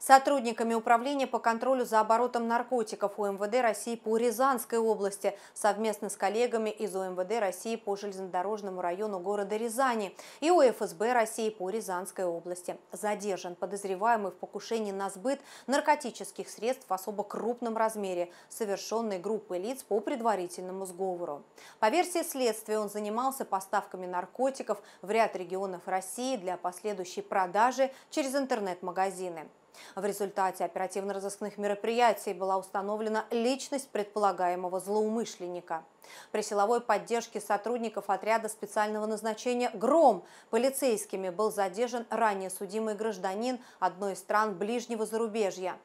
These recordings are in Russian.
сотрудниками Управления по контролю за оборотом наркотиков УМВД России по Рязанской области совместно с коллегами из УМВД России по железнодорожному району города Рязани и УФСБ России по Рязанской области. Задержан подозреваемый в покушении на сбыт наркотических средств в особо крупном размере, совершенной группой лиц по предварительному сговору. По версии следствия, он занимался поставками наркотиков в ряд регионов России для последующей продажи через интернет-магазины. В результате оперативно-розыскных мероприятий была установлена личность предполагаемого злоумышленника. При силовой поддержке сотрудников отряда специального назначения «Гром» полицейскими был задержан ранее судимый гражданин одной из стран ближнего зарубежья.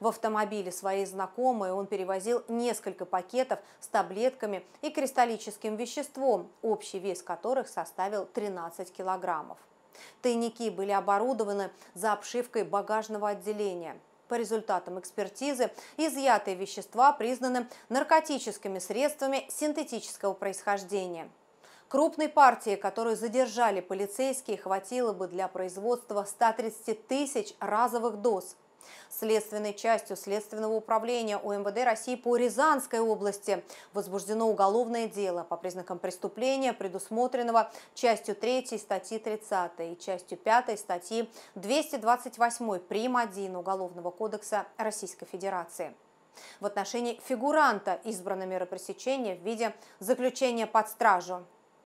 В автомобиле своей знакомой он перевозил несколько пакетов с таблетками и кристаллическим веществом, общий вес которых составил 13 килограммов. Тайники были оборудованы за обшивкой багажного отделения. По результатам экспертизы изъятые вещества признаны наркотическими средствами синтетического происхождения. Крупной партии, которую задержали полицейские, хватило бы для производства 130 тысяч разовых доз – Следственной частью Следственного управления УМВД России по Рязанской области возбуждено уголовное дело по признакам преступления, предусмотренного частью 3 статьи 30 и частью 5 статьи 228 прим. 1 Уголовного кодекса Российской Федерации. В отношении фигуранта избрано пресечения в виде заключения под стражу